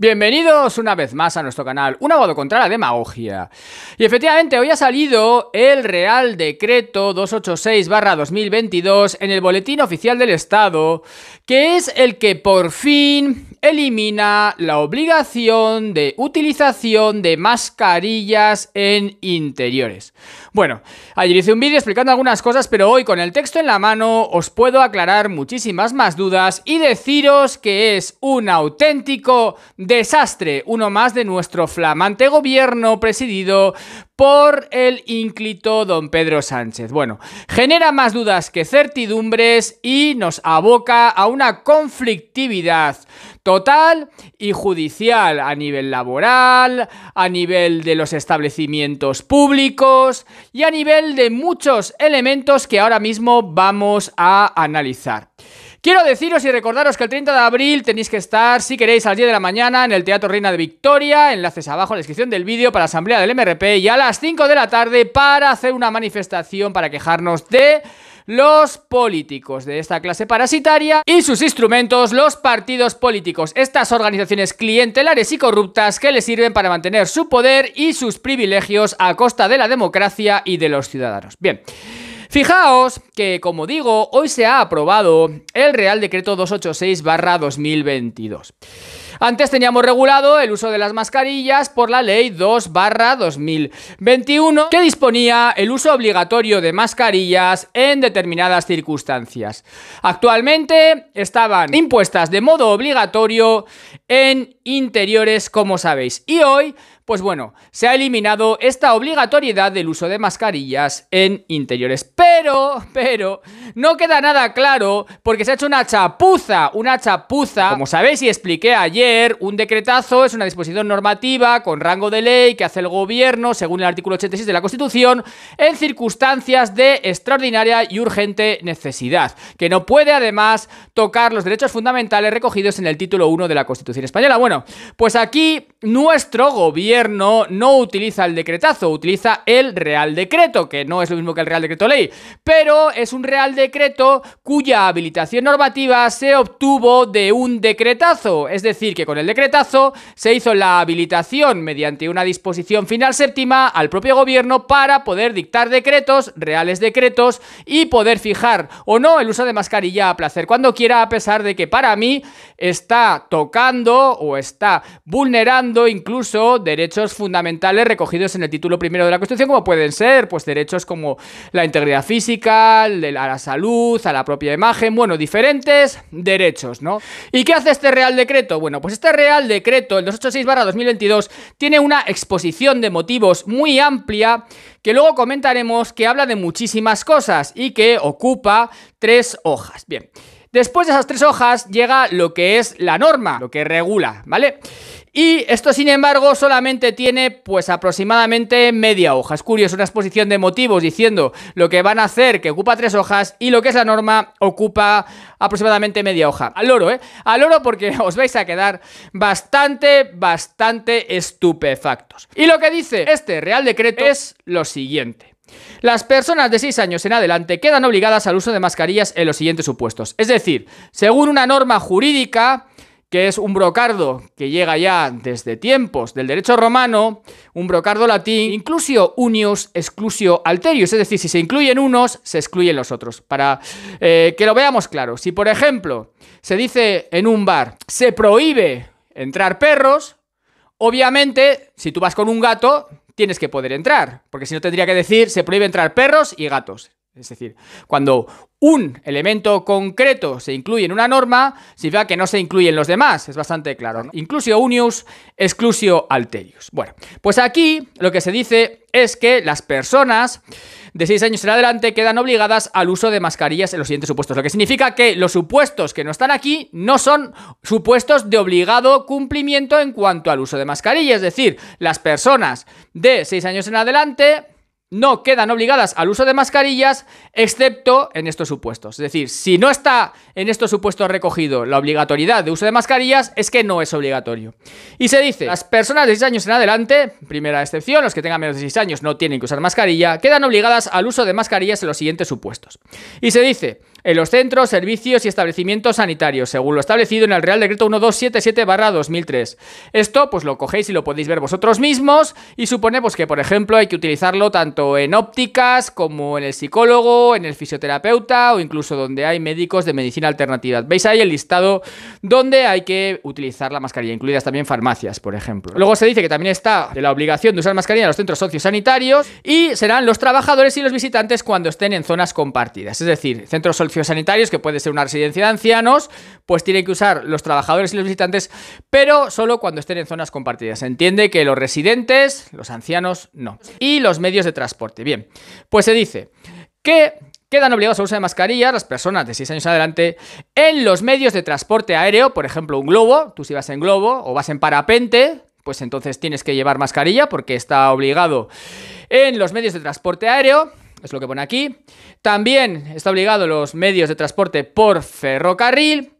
Bienvenidos una vez más a nuestro canal, un abogado contra la demagogia. Y efectivamente, hoy ha salido el Real Decreto 286-2022 en el Boletín Oficial del Estado, que es el que por fin elimina la obligación de utilización de mascarillas en interiores. Bueno, ayer hice un vídeo explicando algunas cosas, pero hoy con el texto en la mano os puedo aclarar muchísimas más dudas y deciros que es un auténtico desastre, uno más de nuestro flamante gobierno presidido por el ínclito don Pedro Sánchez. Bueno, genera más dudas que certidumbres y nos aboca a una conflictividad total y judicial a nivel laboral, a nivel de los establecimientos públicos y a nivel de muchos elementos que ahora mismo vamos a analizar. Quiero deciros y recordaros que el 30 de abril tenéis que estar, si queréis, al 10 de la mañana en el Teatro Reina de Victoria, enlaces abajo en la descripción del vídeo para la asamblea del MRP y a las 5 de la tarde para hacer una manifestación para quejarnos de los políticos de esta clase parasitaria y sus instrumentos, los partidos políticos, estas organizaciones clientelares y corruptas que les sirven para mantener su poder y sus privilegios a costa de la democracia y de los ciudadanos. Bien. Fijaos que, como digo, hoy se ha aprobado el Real Decreto 286-2022. Antes teníamos regulado el uso de las mascarillas por la ley 2 2021 que disponía el uso obligatorio de mascarillas en determinadas circunstancias. Actualmente estaban impuestas de modo obligatorio en interiores, como sabéis, y hoy pues bueno, se ha eliminado esta obligatoriedad del uso de mascarillas en interiores. Pero, pero, no queda nada claro porque se ha hecho una chapuza, una chapuza. Como sabéis y expliqué ayer, un decretazo es una disposición normativa con rango de ley que hace el gobierno, según el artículo 86 de la Constitución, en circunstancias de extraordinaria y urgente necesidad, que no puede además tocar los derechos fundamentales recogidos en el título 1 de la Constitución española. Bueno, pues aquí nuestro gobierno no utiliza el decretazo, utiliza el Real Decreto, que no es lo mismo que el Real Decreto Ley, pero es un Real Decreto cuya habilitación normativa se obtuvo de un decretazo, es decir, que con el decretazo se hizo la habilitación mediante una disposición final séptima al propio gobierno para poder dictar decretos, reales decretos, y poder fijar o no el uso de mascarilla a placer cuando quiera, a pesar de que para mí está tocando o está vulnerando incluso derechos derechos fundamentales recogidos en el título primero de la Constitución, como pueden ser, pues derechos como la integridad física, la salud, a la propia imagen, bueno, diferentes derechos, ¿no? ¿Y qué hace este Real Decreto? Bueno, pues este Real Decreto, el 286-2022, tiene una exposición de motivos muy amplia que luego comentaremos que habla de muchísimas cosas y que ocupa tres hojas. Bien. Después de esas tres hojas llega lo que es la norma, lo que regula, ¿vale? Y esto, sin embargo, solamente tiene pues aproximadamente media hoja. Es curioso, una exposición de motivos diciendo lo que van a hacer, que ocupa tres hojas, y lo que es la norma ocupa aproximadamente media hoja. Al oro, ¿eh? Al oro porque os vais a quedar bastante, bastante estupefactos. Y lo que dice este Real Decreto es lo siguiente. Las personas de 6 años en adelante quedan obligadas al uso de mascarillas en los siguientes supuestos. Es decir, según una norma jurídica, que es un brocardo que llega ya desde tiempos del derecho romano, un brocardo latín, inclusio unius, exclusio alterius, es decir, si se incluyen unos, se excluyen los otros. Para eh, que lo veamos claro, si por ejemplo se dice en un bar, se prohíbe entrar perros, obviamente, si tú vas con un gato, tienes que poder entrar, porque si no tendría que decir se prohíbe entrar perros y gatos. Es decir, cuando un elemento concreto se incluye en una norma, significa que no se incluyen los demás. Es bastante claro. Inclusio unius, exclusio alterius. Bueno, pues aquí lo que se dice es que las personas de 6 años en adelante quedan obligadas al uso de mascarillas en los siguientes supuestos. Lo que significa que los supuestos que no están aquí no son supuestos de obligado cumplimiento en cuanto al uso de mascarilla. Es decir, las personas de 6 años en adelante no quedan obligadas al uso de mascarillas, excepto en estos supuestos. Es decir, si no está en estos supuestos recogido la obligatoriedad de uso de mascarillas, es que no es obligatorio. Y se dice, las personas de 6 años en adelante, primera excepción, los que tengan menos de 6 años no tienen que usar mascarilla, quedan obligadas al uso de mascarillas en los siguientes supuestos. Y se dice, en los centros, servicios y establecimientos sanitarios, según lo establecido en el Real Decreto 1277-2003. Esto pues lo cogéis y lo podéis ver vosotros mismos y suponemos que, por ejemplo, hay que utilizarlo tanto en ópticas como en el psicólogo, en el fisioterapeuta o incluso donde hay médicos de medicina alternativa. Veis ahí el listado donde hay que utilizar la mascarilla, incluidas también farmacias, por ejemplo. Luego se dice que también está la obligación de usar mascarilla en los centros sociosanitarios y serán los trabajadores y los visitantes cuando estén en zonas compartidas, es decir, centros sanitarios que puede ser una residencia de ancianos, pues tiene que usar los trabajadores y los visitantes, pero solo cuando estén en zonas compartidas. Se entiende que los residentes, los ancianos, no. Y los medios de transporte. Bien, pues se dice que quedan obligados a usar mascarilla las personas de 6 años adelante en los medios de transporte aéreo, por ejemplo, un globo, tú si vas en globo o vas en parapente, pues entonces tienes que llevar mascarilla porque está obligado en los medios de transporte aéreo es lo que pone aquí. También está obligado los medios de transporte por ferrocarril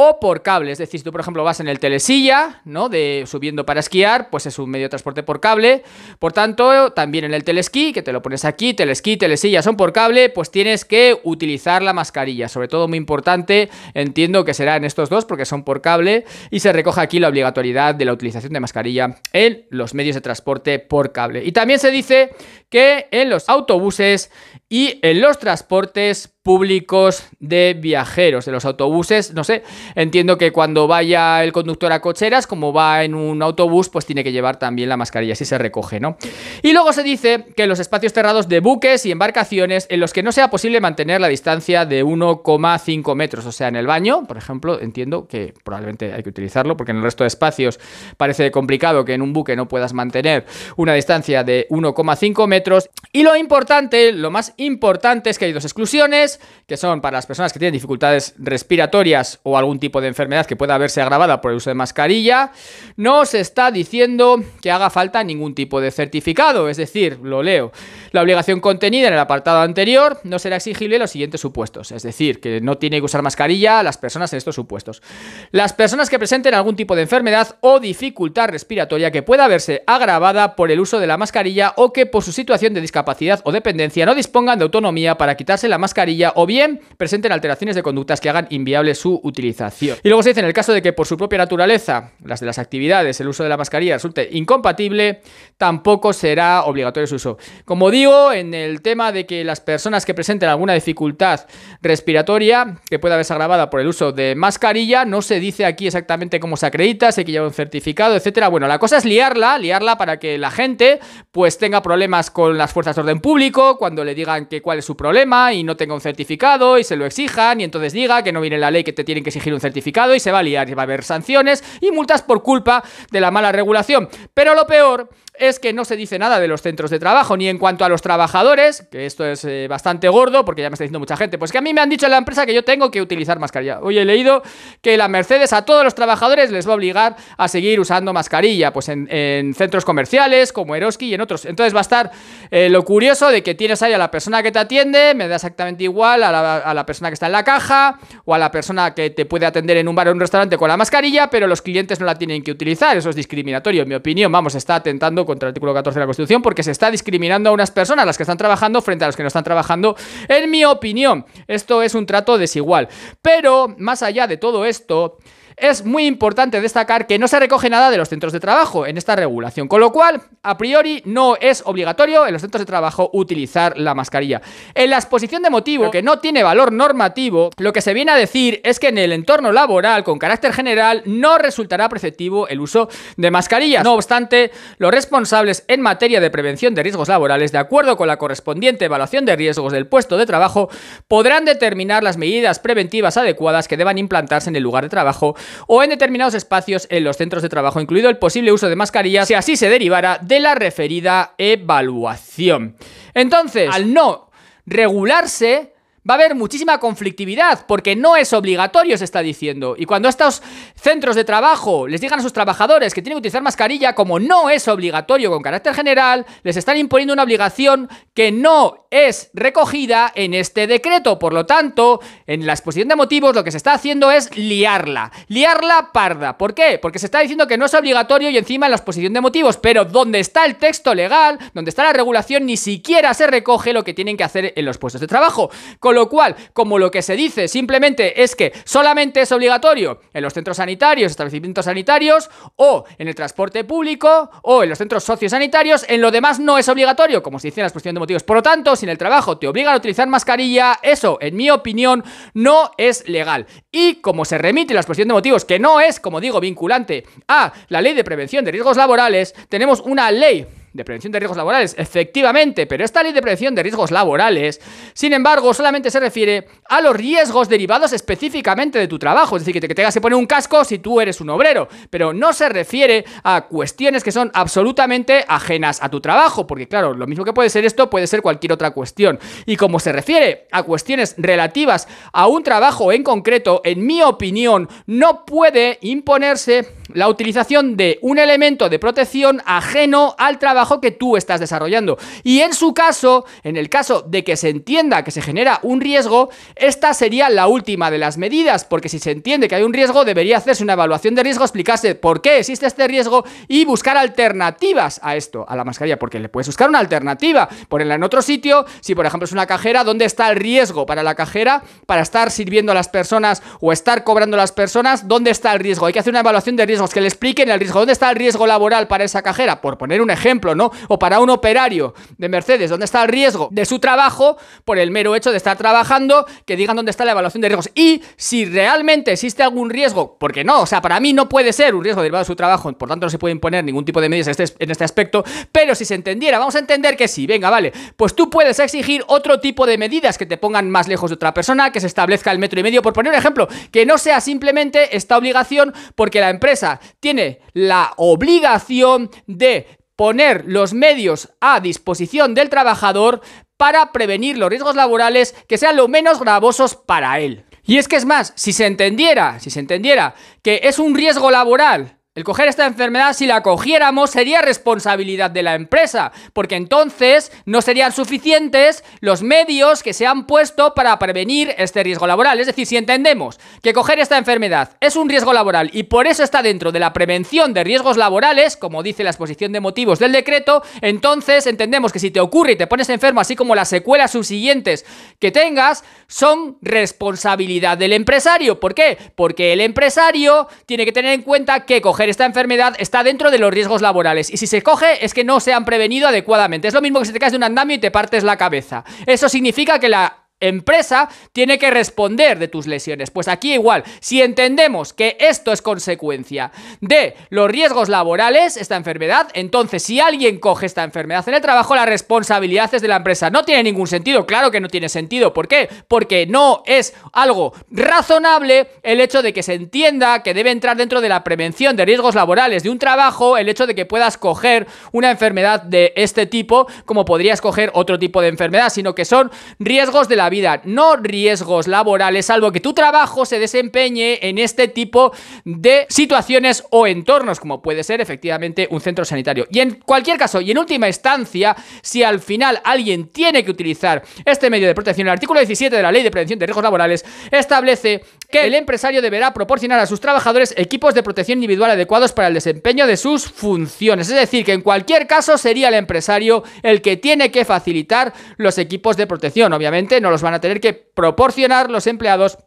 o por cable. Es decir, si tú, por ejemplo, vas en el telesilla, ¿no? De subiendo para esquiar, pues es un medio de transporte por cable. Por tanto, también en el telesquí, que te lo pones aquí, telesquí, telesilla son por cable, pues tienes que utilizar la mascarilla. Sobre todo, muy importante, entiendo que será en estos dos porque son por cable y se recoge aquí la obligatoriedad de la utilización de mascarilla en los medios de transporte por cable. Y también se dice que en los autobuses y en los transportes públicos de viajeros, de los autobuses, no sé, entiendo que cuando vaya el conductor a cocheras, como va en un autobús, pues tiene que llevar también la mascarilla, si se recoge, ¿no? Y luego se dice que los espacios cerrados de buques y embarcaciones en los que no sea posible mantener la distancia de 1,5 metros, o sea, en el baño, por ejemplo, entiendo que probablemente hay que utilizarlo, porque en el resto de espacios parece complicado que en un buque no puedas mantener una distancia de 1,5 metros. Y lo importante, lo más importante es que hay dos exclusiones, que son para las personas que tienen dificultades respiratorias o algún tipo de enfermedad que pueda verse agravada por el uso de mascarilla, no se está diciendo que haga falta ningún tipo de certificado, es decir, lo leo. La obligación contenida en el apartado anterior no será exigible en los siguientes supuestos, es decir, que no tiene que usar mascarilla las personas en estos supuestos. Las personas que presenten algún tipo de enfermedad o dificultad respiratoria que pueda verse agravada por el uso de la mascarilla o que por su situación de discapacidad o dependencia no dispongan de autonomía para quitarse la mascarilla o bien presenten alteraciones de conductas que hagan inviable su utilización. Y luego se dice, en el caso de que por su propia naturaleza, las de las actividades, el uso de la mascarilla resulte incompatible, tampoco será obligatorio su uso. Como digo, en el tema de que las personas que presenten alguna dificultad respiratoria que pueda verse agravada por el uso de mascarilla, no se dice aquí exactamente cómo se acredita, sé que lleva un certificado, etcétera. Bueno, la cosa es liarla, liarla para que la gente pues tenga problemas con las fuerzas de orden público, cuando le digan que cuál es su problema y no tenga un certificado y se lo exijan y entonces diga que no viene la ley que te tienen que exigir un certificado y se va a liar y va a haber sanciones y multas por culpa de la mala regulación. Pero lo peor es que no se dice nada de los centros de trabajo, ni en cuanto a los trabajadores, que esto es eh, bastante gordo porque ya me está diciendo mucha gente, pues que a mí me han dicho en la empresa que yo tengo que utilizar mascarilla. Hoy he leído que la Mercedes a todos los trabajadores les va a obligar a seguir usando mascarilla, pues en, centros comerciales como Eroski y en otros. Entonces va a estar eh, lo curioso de que tienes ahí a la persona que te atiende, me da exactamente igual a la, persona que está en la caja o a la persona que te puede atender en un bar o un restaurante con la mascarilla, pero los clientes no la tienen que utilizar. Eso es discriminatorio, en mi opinión. Vamos, está atentando contra el artículo 14 de la Constitución porque se está discriminando a unas personas, las que están trabajando, frente a las que no están trabajando, en mi opinión. Esto es un trato desigual. Pero, más allá de todo esto, es muy importante destacar que no se recoge nada de los centros de trabajo en esta regulación, con lo cual, a priori, no es obligatorio en los centros de trabajo utilizar la mascarilla. En la exposición de motivo, que no tiene valor normativo, lo que se viene a decir es que en el entorno laboral con carácter general no resultará preceptivo el uso de mascarillas. No obstante, los responsables en materia de prevención de riesgos laborales, de acuerdo con la correspondiente evaluación de riesgos del puesto de trabajo, podrán determinar las medidas preventivas adecuadas que deban implantarse en el lugar de trabajo o en determinados espacios en los centros de trabajo, incluido el posible uso de mascarillas, si así se derivara de la referida evaluación. Entonces, al no regularse, va a haber muchísima conflictividad, porque no es obligatorio, se está diciendo. Y cuando estos centros de trabajo les digan a sus trabajadores que tienen que utilizar mascarilla, como no es obligatorio con carácter general, les están imponiendo una obligación que no es recogida en este decreto. Por lo tanto, en la exposición de motivos lo que se está haciendo es liarla. Liarla parda. ¿Por qué? Porque se está diciendo que no es obligatorio y encima en la exposición de motivos. Pero donde está el texto legal, donde está la regulación, ni siquiera se recoge lo que tienen que hacer en los puestos de trabajo. Con lo cual, como lo que se dice simplemente es que solamente es obligatorio en los centros sanitarios, establecimientos sanitarios, o en el transporte público, o en los centros sociosanitarios, en lo demás no es obligatorio, como se dice en la exposición de motivos. Por lo tanto, si en el trabajo te obligan a utilizar mascarilla, eso, en mi opinión, no es legal. Y como se remite la exposición de motivos, que no es, como digo, vinculante a la ley de prevención de riesgos laborales, tenemos una ley de prevención de riesgos laborales, efectivamente, pero esta ley de prevención de riesgos laborales, sin embargo, solamente se refiere a los riesgos derivados específicamente de tu trabajo, es decir, que te, que tengas que poner un casco si tú eres un obrero, pero no se refiere a cuestiones que son absolutamente ajenas a tu trabajo, porque claro, lo mismo que puede ser esto, puede ser cualquier otra cuestión. Y como se refiere a cuestiones relativas a un trabajo en concreto, en mi opinión, no puede imponerse la utilización de un elemento de protección ajeno al trabajo que tú estás desarrollando. Y en su caso, en el caso de que se entienda que se genera un riesgo, esta sería la última de las medidas, porque si se entiende que hay un riesgo, debería hacerse una evaluación de riesgo, explicarse por qué existe este riesgo y buscar alternativas a esto, a la mascarilla, porque le puedes buscar una alternativa, ponerla en otro sitio, si por ejemplo es una cajera, ¿dónde está el riesgo para la cajera? Para estar sirviendo a las personas o estar cobrando a las personas, ¿dónde está el riesgo? Hay que hacer una evaluación de riesgo que le expliquen el riesgo. ¿Dónde está el riesgo laboral para esa cajera? Por poner un ejemplo, ¿no? O para un operario de Mercedes, ¿dónde está el riesgo de su trabajo por el mero hecho de estar trabajando? Que digan dónde está la evaluación de riesgos. Y si realmente existe algún riesgo, porque no, o sea, para mí no puede ser un riesgo derivado de su trabajo, por tanto no se puede imponer ningún tipo de medidas en este, en este aspecto, pero si se entendiera, vamos a entender que sí, venga, vale, pues tú puedes exigir otro tipo de medidas que te pongan más lejos de otra persona, que se establezca el metro y medio, por poner un ejemplo, que no sea simplemente esta obligación porque la empresa tiene la obligación de poner los medios a disposición del trabajador para prevenir los riesgos laborales que sean lo menos gravosos para él. Y es que es más, si se entendiera, si se entendiera que es un riesgo laboral el coger esta enfermedad, si la cogiéramos, sería responsabilidad de la empresa, porque entonces no serían suficientes los medios que se han puesto para prevenir este riesgo laboral. Es decir, si entendemos que coger esta enfermedad es un riesgo laboral y por eso está dentro de la prevención de riesgos laborales, como dice la exposición de motivos del decreto, entonces entendemos que si te ocurre y te pones enfermo, así como las secuelas subsiguientes que tengas, son responsabilidad del empresario. ¿Por qué? Porque el empresario tiene que tener en cuenta que coger esta enfermedad está dentro de los riesgos laborales y si se coge es que no se han prevenido adecuadamente. Es lo mismo que si te caes de un andamio y te partes la cabeza. Eso significa que la empresa tiene que responder de tus lesiones. Pues aquí igual, si entendemos que esto es consecuencia de los riesgos laborales, esta enfermedad, entonces si alguien coge esta enfermedad en el trabajo, la responsabilidad es de la empresa. No tiene ningún sentido, claro que no tiene sentido. ¿Por qué? Porque no es algo razonable el hecho de que se entienda que debe entrar dentro de la prevención de riesgos laborales de un trabajo el hecho de que puedas coger una enfermedad de este tipo como podrías coger otro tipo de enfermedad, sino que son riesgos de la vida, no riesgos laborales, salvo que tu trabajo se desempeñe en este tipo de situaciones o entornos, como puede ser efectivamente un centro sanitario. Y en cualquier caso, y en última instancia, si al final alguien tiene que utilizar este medio de protección, el artículo 17 de la Ley de Prevención de Riesgos Laborales establece que el empresario deberá proporcionar a sus trabajadores equipos de protección individual adecuados para el desempeño de sus funciones. Es decir, que en cualquier caso sería el empresario el que tiene que facilitar los equipos de protección. Obviamente no lo van a tener que proporcionar los empleados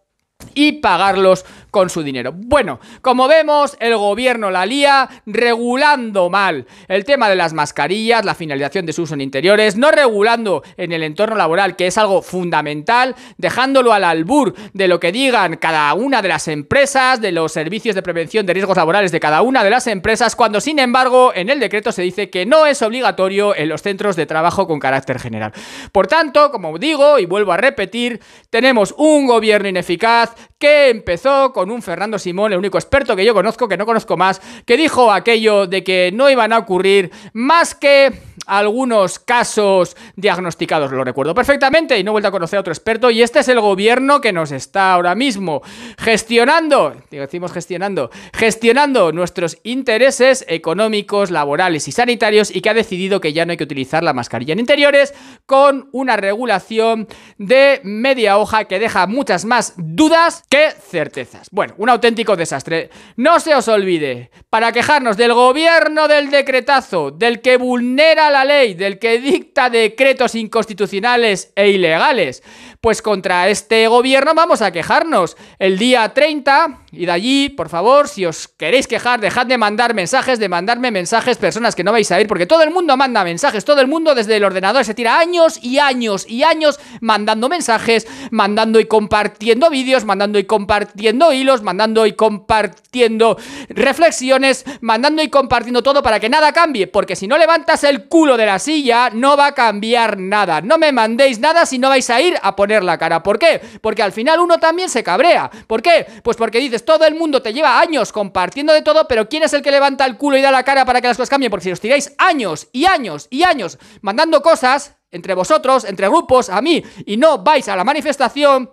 y pagarlos con su dinero. Bueno, como vemos, el gobierno la lía regulando mal el tema de las mascarillas, la finalización de su uso en interiores, no regulando en el entorno laboral, que es algo fundamental, dejándolo al albur de lo que digan cada una de las empresas, de los servicios de prevención de riesgos laborales de cada una de las empresas, cuando sin embargo en el decreto se dice que no es obligatorio en los centros de trabajo con carácter general. Por tanto, como digo y vuelvo a repetir, tenemos un gobierno ineficaz que empezó con un Fernando Simón, el único experto que yo conozco, que no conozco más, que dijo aquello de que no iban a ocurrir más que algunos casos diagnosticados, lo recuerdo perfectamente y no he vuelto a conocer a otro experto y este es el gobierno que nos está ahora mismo gestionando, decimos gestionando, gestionando nuestros intereses económicos, laborales y sanitarios y que ha decidido que ya no hay que utilizar la mascarilla en interiores con una regulación de media hoja que deja muchas más dudas que certezas. Bueno, un auténtico desastre. No se os olvide, para quejarnos del gobierno del decretazo, del que vulnera la ley, del que dicta decretos inconstitucionales e ilegales. Pues contra este gobierno vamos a quejarnos. El día 30, y de allí, por favor, si os queréis quejar, dejad de mandar mensajes, de mandarme mensajes, personas que no vais a ir, porque todo el mundo manda mensajes, todo el mundo desde el ordenador se tira años y años y años mandando mensajes, mandando y compartiendo vídeos, mandando y compartiendo hilos, mandando y compartiendo reflexiones, mandando y compartiendo todo para que nada cambie, porque si no levantas el culo, culo de la silla, no va a cambiar nada. No me mandéis nada si no vais a ir a poner la cara. ¿Por qué? Porque al final uno también se cabrea. ¿Por qué? Pues porque dices, todo el mundo te lleva años compartiendo de todo, pero ¿quién es el que levanta el culo y da la cara para que las cosas cambien? Porque si os tiráis años y años y años mandando cosas entre vosotros, entre grupos, a mí, y no vais a la manifestación,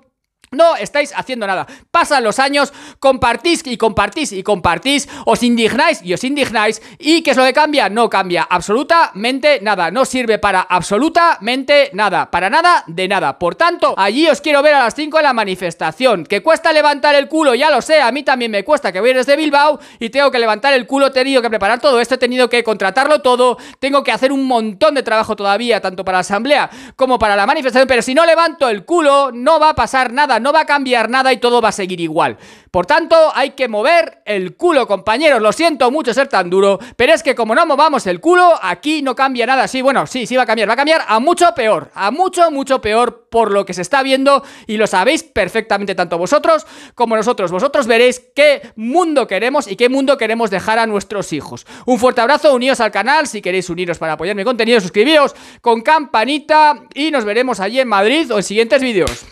no estáis haciendo nada. Pasan los años, compartís y compartís y compartís, os indignáis y os indignáis. ¿Y qué es lo que cambia? No cambia absolutamente nada. No sirve para absolutamente nada. Para nada de nada. Por tanto, allí os quiero ver a las 5 en la manifestación. Que cuesta levantar el culo, ya lo sé. A mí también me cuesta que voy desde Bilbao y tengo que levantar el culo. He tenido que preparar todo esto, he tenido que contratarlo todo. Tengo que hacer un montón de trabajo todavía, tanto para la asamblea como para la manifestación. Pero si no levanto el culo, no va a pasar nada no va a cambiar nada y todo va a seguir igual. Por tanto, hay que mover el culo, compañeros. Lo siento mucho ser tan duro, pero es que como no movamos el culo, aquí no cambia nada. Sí, bueno, sí, sí va a cambiar, va a cambiar a mucho peor, a mucho, mucho peor por lo que se está viendo y lo sabéis perfectamente tanto vosotros como nosotros. Vosotros veréis qué mundo queremos y qué mundo queremos dejar a nuestros hijos. Un fuerte abrazo, uníos al canal si queréis uniros para apoyar mi contenido, suscribíos con campanita y nos veremos allí en Madrid o en siguientes vídeos.